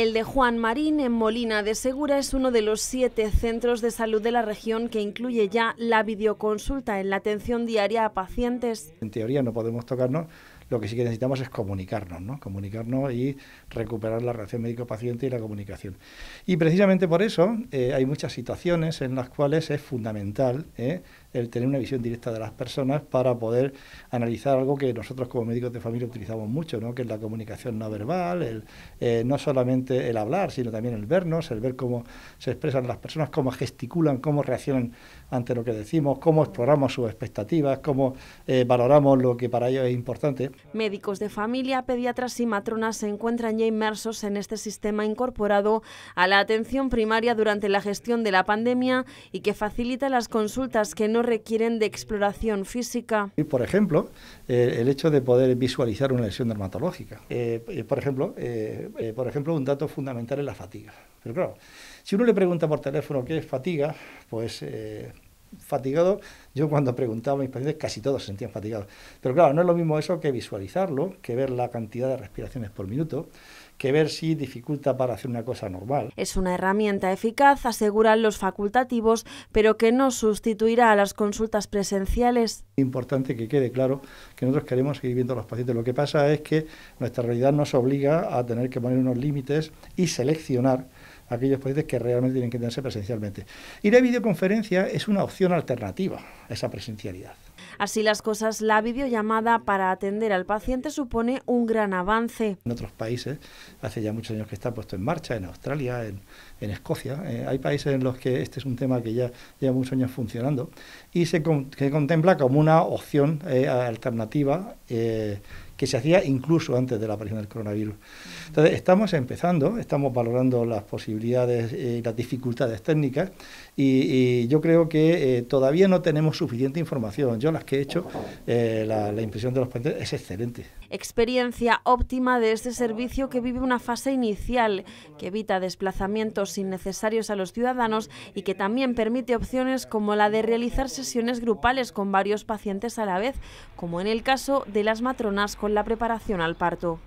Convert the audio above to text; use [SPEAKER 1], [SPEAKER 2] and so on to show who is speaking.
[SPEAKER 1] El de Juan Marín en Molina de Segura es uno de los siete centros de salud de la región que incluye ya la videoconsulta en la atención diaria a pacientes.
[SPEAKER 2] En teoría no podemos tocarnos lo que sí que necesitamos es comunicarnos, ¿no? Comunicarnos y recuperar la relación médico-paciente y la comunicación. Y precisamente por eso eh, hay muchas situaciones en las cuales es fundamental eh, el tener una visión directa de las personas para poder analizar algo que nosotros como médicos de familia utilizamos mucho, ¿no? que es la comunicación no verbal, eh, no solamente el hablar, sino también el vernos, el ver cómo se expresan las personas, cómo gesticulan, cómo reaccionan ante lo que decimos, cómo exploramos sus expectativas, cómo valoramos lo que para ellos es importante.
[SPEAKER 1] Médicos de familia, pediatras y matronas se encuentran ya inmersos en este sistema incorporado a la atención primaria durante la gestión de la pandemia y que facilita las consultas que no requieren de exploración física.
[SPEAKER 2] Y por ejemplo, eh, el hecho de poder visualizar una lesión dermatológica. Eh, eh, por, ejemplo, por ejemplo, un dato fundamental es la fatiga. Pero claro, si uno le pregunta por teléfono qué es fatiga, pues fatigado. Yo cuando preguntaba a mis pacientes, casi todos se sentían fatigados. Pero claro, no es lo mismo eso que visualizarlo, que ver la cantidad de respiraciones por minuto que ver si dificulta para hacer una cosa normal.
[SPEAKER 1] Es una herramienta eficaz, aseguran los facultativos, pero que no sustituirá a las consultas presenciales.
[SPEAKER 2] Es importante que quede claro que nosotros queremos seguir viendo a los pacientes. Lo que pasa es que nuestra realidad nos obliga a tener que poner unos límites y seleccionar aquellos países que realmente tienen que tenerse presencialmente. Y la videoconferencia es una opción alternativa a esa presencialidad.
[SPEAKER 1] Así las cosas, la videollamada para atender al paciente supone un gran avance.
[SPEAKER 2] En otros países, hace ya muchos años que está puesto en marcha, en Australia, en, Escocia, eh, hay países en los que este es un tema que ya lleva muchos años funcionando y se, contempla como una opción eh, alternativa eh, que se hacía incluso antes de la aparición del coronavirus. Entonces, estamos empezando, estamos valorando las posibilidades y las dificultades técnicas y, yo creo que todavía no tenemos suficiente información que he hecho, eh, la, impresión de los pacientes es excelente.
[SPEAKER 1] Experiencia óptima de este servicio que vive una fase inicial, que evita desplazamientos innecesarios a los ciudadanos y que también permite opciones como la de realizar sesiones grupales con varios pacientes a la vez, como en el caso de las matronas con la preparación al parto.